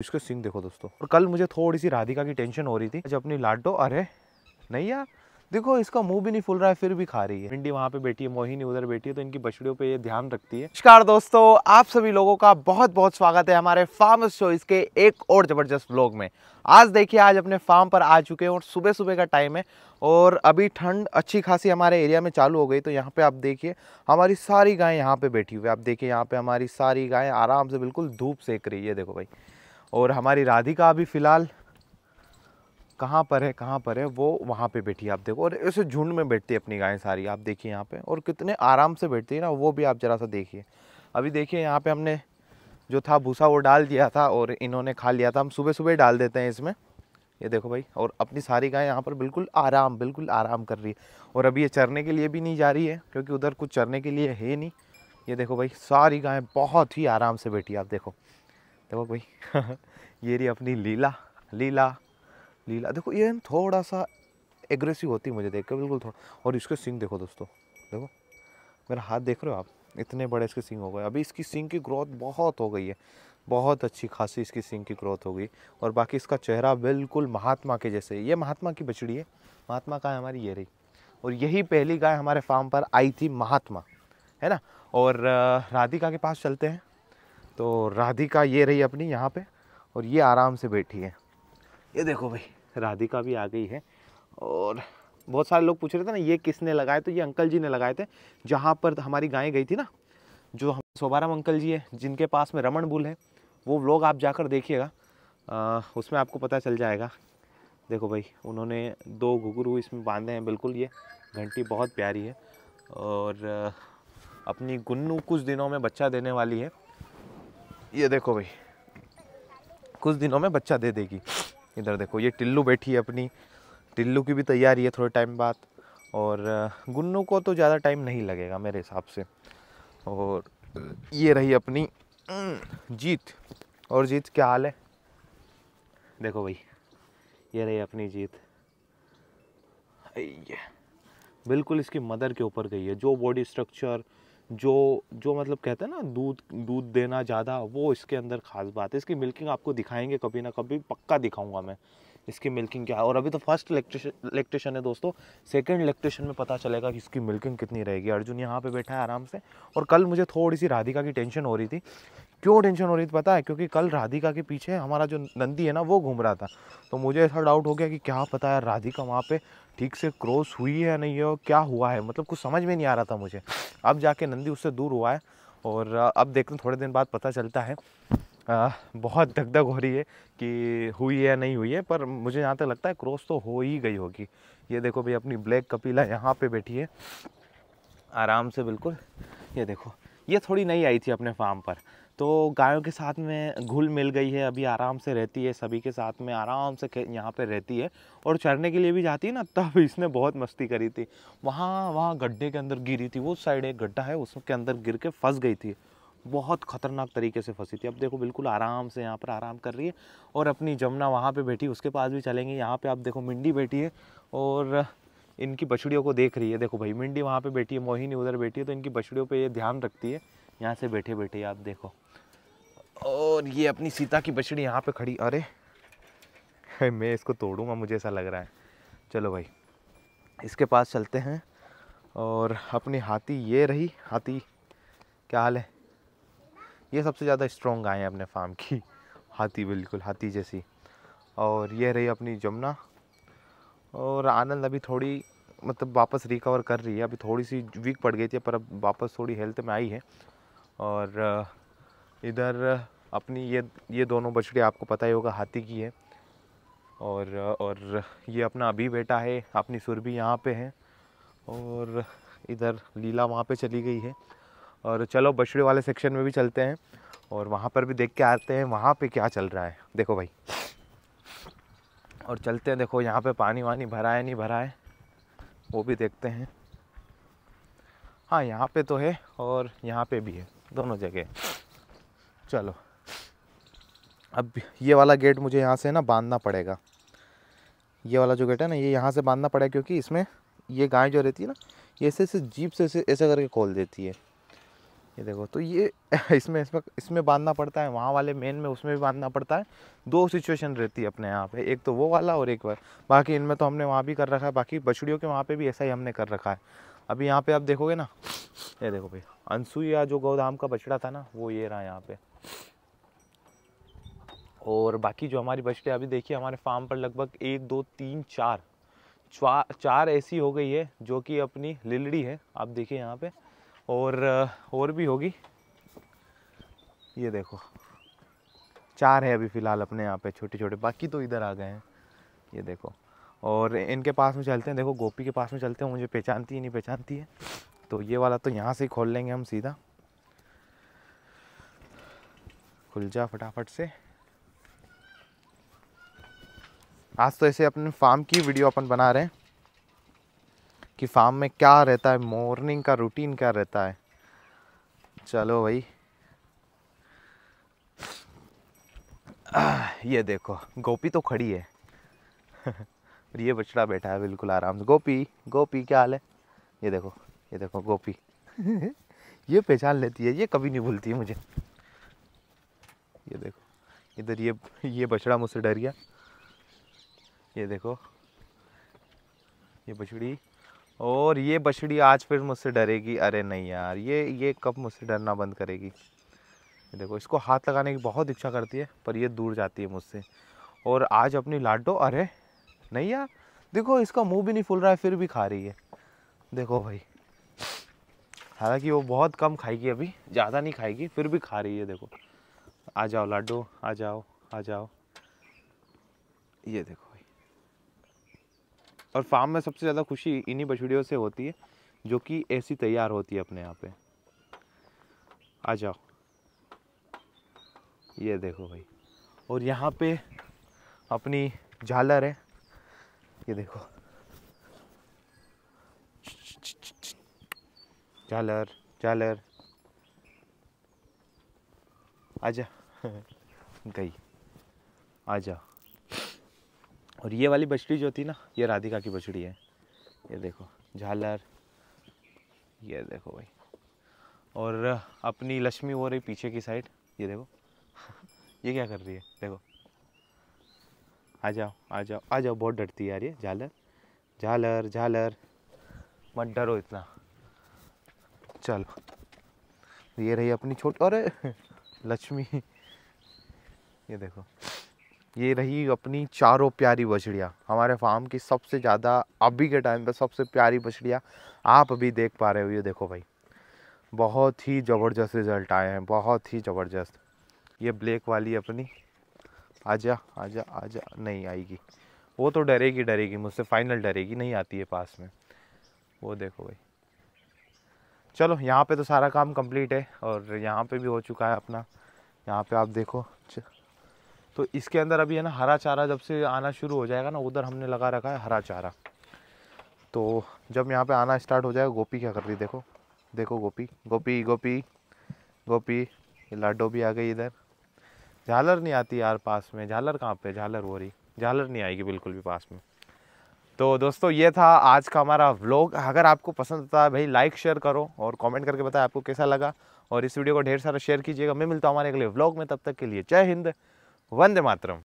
इसके सिंह देखो दोस्तों और कल मुझे थोड़ी सी राधिका की टेंशन हो रही थी जब अपनी लाडो अरे नहीं यार देखो इसका मुंह भी नहीं फूल रहा है फिर भी खा रही है भिंडी वहाँ पे बैठी है मोहिनी उधर बैठी है तो इनकी बछड़ियों पे ये ध्यान रखती है नमस्कार दोस्तों आप सभी लोगों का बहुत बहुत स्वागत है हमारे फार्म चॉइस के एक और जबरदस्त ब्लॉग में आज देखिए आज अपने फार्म पर आ चुके हैं और सुबह सुबह का टाइम है और अभी ठंड अच्छी खासी हमारे एरिया में चालू हो गई तो यहाँ पे आप देखिए हमारी सारी गायें यहाँ पे बैठी हुई है आप देखिए यहाँ पे हमारी सारी गायें आराम से बिल्कुल धूप सेक रही है देखो भाई और हमारी राधिका अभी फ़िलहाल कहाँ पर है कहाँ पर है वो वहाँ पे बैठी है आप देखो और ऐसे झुंड में बैठती है अपनी गायें सारी आप देखिए यहाँ पे और कितने आराम से बैठती है ना वो भी आप ज़रा सा देखिए अभी देखिए यहाँ पे हमने जो था भूसा वो डाल दिया था और इन्होंने खा लिया था हम सुबह सुबह डाल देते हैं इसमें ये देखो भाई और अपनी सारी गायें यहाँ पर बिल्कुल आराम बिल्कुल आराम कर रही है और अभी ये चरने के लिए भी नहीं जा रही है क्योंकि उधर कुछ चरने के लिए है नहीं ये देखो भाई सारी गायें बहुत ही आराम से बैठी आप देखो देखो भाई ये रही अपनी लीला लीला लीला देखो ये थोड़ा सा एग्रेसिव होती है मुझे देख के बिल्कुल थोड़ा और इसके सिंग देखो दोस्तों देखो मेरा हाथ देख रहे हो आप इतने बड़े इसके सिंग हो गए अभी इसकी सिंग की ग्रोथ बहुत हो गई है बहुत अच्छी खासी इसकी सिंग की ग्रोथ हो गई और बाकी इसका चेहरा बिल्कुल महात्मा के जैसे ये महात्मा की बछड़ी है महात्मा का है हमारी ये रही और यही पहली गाय हमारे फार्म पर आई थी महात्मा है ना और राधिका के पास चलते हैं तो राधिका ये रही अपनी यहाँ पे और ये आराम से बैठी है ये देखो भाई राधिका भी आ गई है और बहुत सारे लोग पूछ रहे थे ना ये किसने लगाए तो ये अंकल जी ने लगाए थे जहाँ पर हमारी गायें गई थी ना जो हम सोबाराम अंकल जी हैं जिनके पास में रमन बुल है वो व्लॉग आप जाकर देखिएगा उसमें आपको पता चल जाएगा देखो भाई उन्होंने दो घुघरू इसमें बांधे हैं बिल्कुल ये घंटी बहुत प्यारी है और अपनी गुन्नू कुछ दिनों में बच्चा देने वाली है ये देखो भाई कुछ दिनों में बच्चा दे देगी इधर देखो ये टिल्लू बैठी है अपनी टिल्लू की भी तैयारी है थोड़े टाइम बाद और गुन्नू को तो ज़्यादा टाइम नहीं लगेगा मेरे हिसाब से और ये रही अपनी जीत और जीत क्या हाल है देखो भाई ये रही अपनी जीत ये बिल्कुल इसकी मदर के ऊपर गई है जो बॉडी स्ट्रक्चर जो जो मतलब कहते हैं ना दूध दूध देना ज़्यादा वो इसके अंदर खास बात है इसकी मिल्किंग आपको दिखाएंगे कभी ना कभी पक्का दिखाऊंगा मैं इसकी मिल्किंग क्या है और अभी तो फर्स्ट इलेक्ट्रिशन है दोस्तों सेकंड इलेक्ट्रिशन में पता चलेगा कि इसकी मिल्किंग कितनी रहेगी अर्जुन यहाँ पे बैठा है आराम से और कल मुझे थोड़ी सी राधिका की टेंशन हो रही थी क्यों टेंशन हो रही थी पता है क्योंकि कल राधिका के पीछे हमारा जो नंदी है ना वो घूम रहा था तो मुझे ऐसा डाउट हो गया कि क्या पता है राधिका वहाँ पे ठीक से क्रॉस हुई है नहीं है और क्या हुआ है मतलब कुछ समझ में नहीं आ रहा था मुझे अब जाके नंदी उससे दूर हुआ है और अब देखते हैं थोड़े दिन बाद पता चलता है आ, बहुत धक धक हो रही है कि हुई है नहीं हुई है पर मुझे यहाँ तक लगता है क्रॉस तो हो ही गई होगी ये देखो भाई अपनी ब्लैक कपीला यहाँ पे बैठी है आराम से बिल्कुल ये देखो ये थोड़ी नहीं आई थी अपने फार्म पर तो गायों के साथ में घुल मिल गई है अभी आराम से रहती है सभी के साथ में आराम से यहाँ पे रहती है और चढ़ने के लिए भी जाती है ना तब इसने बहुत मस्ती करी थी वहाँ वहाँ गड्ढे के अंदर गिरी थी वो साइड एक गड्ढा है उसके अंदर गिर के फंस गई थी बहुत ख़तरनाक तरीके से फंसी थी अब देखो बिल्कुल आराम से यहाँ पर आराम कर रही है और अपनी जमुना वहाँ पर बैठी उसके पास भी चलेंगे यहाँ पर आप देखो मिंडी बैठी है और इनकी बछड़ियों को देख रही है देखो भाई मिंडी वहाँ पर बैठी है मोहिनी उधर बैठी है तो इनकी बछड़ियों पर ये ध्यान रखती है यहाँ से बैठे बैठे आप देखो और ये अपनी सीता की बछड़ी यहाँ पे खड़ी अरे मैं इसको तोड़ूंगा मुझे ऐसा लग रहा है चलो भाई इसके पास चलते हैं और अपनी हाथी ये रही हाथी क्या हाल है ये सबसे ज़्यादा स्ट्रॉन्ग गाय है अपने फार्म की हाथी बिल्कुल हाथी जैसी और ये रही अपनी जमुना और आनंद अभी थोड़ी मतलब वापस रिकवर कर रही है अभी थोड़ी सी वीक पड़ गई थी पर अब वापस थोड़ी हेल्थ में आई है और इधर अपनी ये ये दोनों बछड़े आपको पता ही होगा हाथी की है और और ये अपना अभी बेटा है अपनी सुरभि यहाँ पे है और इधर लीला वहाँ पे चली गई है और चलो बछड़े वाले सेक्शन में भी चलते हैं और वहाँ पर भी देख के आते हैं वहाँ पे क्या चल रहा है देखो भाई और चलते हैं देखो यहाँ पे पानी वानी भरा है नहीं भरा है वो भी देखते हैं हाँ यहाँ पे तो है और यहाँ पे भी है दोनों जगह चलो अब ये वाला गेट मुझे यहाँ से ना बांधना पड़ेगा ये वाला जो गेट है ना ये यहाँ से बांधना पड़ेगा क्योंकि इसमें ये गाय जो रहती है ना ये ऐसे ऐसे जीप से ऐसे ऐसे करके खोल देती है ये देखो तो ये इसमें इसमें इसमें बांधना पड़ता है वहाँ वाले मेन में उसमें भी बांधना पड़ता है दो सिचुएशन रहती है अपने यहाँ पे एक तो वो वाला और एक बार बाकी इनमें तो हमने वहाँ भी कर रखा है बाकी बछड़ियों के वहाँ पे भी ऐसा ही हमने कर रखा है अभी यहाँ पे आप देखोगे ना ये देखो भाई या जो गोदाम का बछड़ा था ना वो ये रहा यहाँ पे और बाकी जो हमारी बछड़े अभी देखिए हमारे फार्म पर लगभग एक दो तीन चार चार ऐसी हो गई है जो कि अपनी लिलड़ी है आप देखिए यहाँ पे और और भी होगी ये देखो चार है अभी फ़िलहाल अपने यहाँ पे छोटे छोटे बाकी तो इधर आ गए हैं ये देखो और इनके पास में चलते हैं देखो गोपी के पास में चलते हैं मुझे पहचानती है नहीं पहचानती है तो ये वाला तो यहाँ से ही खोल लेंगे हम सीधा खुल जा फटाफट से आज तो ऐसे अपने फार्म की वीडियो अपन बना रहे हैं कि फार्म में क्या रहता है मॉर्निंग का रूटीन क्या रहता है चलो भाई ये देखो गोपी तो खड़ी है और ये बछड़ा बैठा है बिल्कुल आराम से गोपी गोपी क्या हाल है ये देखो ये देखो गोपी ये पहचान लेती है ये कभी नहीं भूलती है मुझे ये देखो इधर ये ये बछड़ा मुझसे डर गया ये देखो ये बछड़ी और ये बछड़ी आज फिर मुझसे डरेगी अरे नहीं यार ये ये कब मुझसे डरना बंद करेगी ये देखो इसको हाथ लगाने की बहुत इच्छा करती है पर ये दूर जाती है मुझसे और आज अपनी लाडो अरे नहीं यार देखो इसका मुंह भी नहीं फूल रहा है फिर भी खा रही है देखो भाई हालांकि वो बहुत कम खाएगी अभी ज़्यादा नहीं खाएगी फिर भी खा रही है देखो आ जाओ लाडो आ जाओ आ जाओ ये देखो भाई और फार्म में सबसे ज़्यादा खुशी इन्हीं बछड़ियों से होती है जो कि ऐसी तैयार होती है अपने यहाँ पे आ जाओ ये देखो भाई और यहाँ पे अपनी झालर है ये देखो चालर चालर आजा गई आजा और ये वाली बछड़ी जो थी ना ये राधिका की बछड़ी है ये देखो झालर ये देखो भाई और अपनी लक्ष्मी हो रही पीछे की साइड ये देखो ये क्या कर रही है देखो आ जाओ आ जाओ आ जाओ बहुत डरती है यार ये झालर झालर झालर मत डरो इतना चलो ये रही अपनी छोटी अरे लक्ष्मी ये देखो ये रही अपनी चारों प्यारी बछड़ियाँ हमारे फार्म की सबसे ज़्यादा अभी के टाइम पर सबसे प्यारी बछड़ियाँ आप अभी देख पा रहे हो ये देखो भाई बहुत ही ज़बरदस्त रिज़ल्ट आए हैं बहुत ही ज़बरदस्त ये ब्लैक वाली अपनी आजा आजा आजा नहीं आएगी वो तो डरेगी डरेगी मुझसे फाइनल डरेगी नहीं आती है पास में वो देखो भाई चलो यहाँ पे तो सारा काम कंप्लीट है और यहाँ पे भी हो चुका है अपना यहाँ पे आप देखो तो इसके अंदर अभी है ना हरा चारा जब से आना शुरू हो जाएगा ना उधर हमने लगा रखा है हरा चारा तो जब यहाँ पे आना स्टार्ट हो जाएगा गोपी क्या कर रही देखो देखो गोपी गोपी गोपी गोपी लाडो भी आ गई इधर झालर नहीं आती यार पास में झालर कहाँ पे झालर हो रही झालर नहीं आएगी बिल्कुल भी पास में तो दोस्तों ये था आज का हमारा व्लॉग अगर आपको पसंद आता है भाई लाइक शेयर करो और कमेंट करके बताएं आपको कैसा लगा और इस वीडियो को ढेर सारा शेयर कीजिएगा मैं मिलता हूँ हमारे अगले व्लॉग में तब तक के लिए जय हिंद वंदे मातरम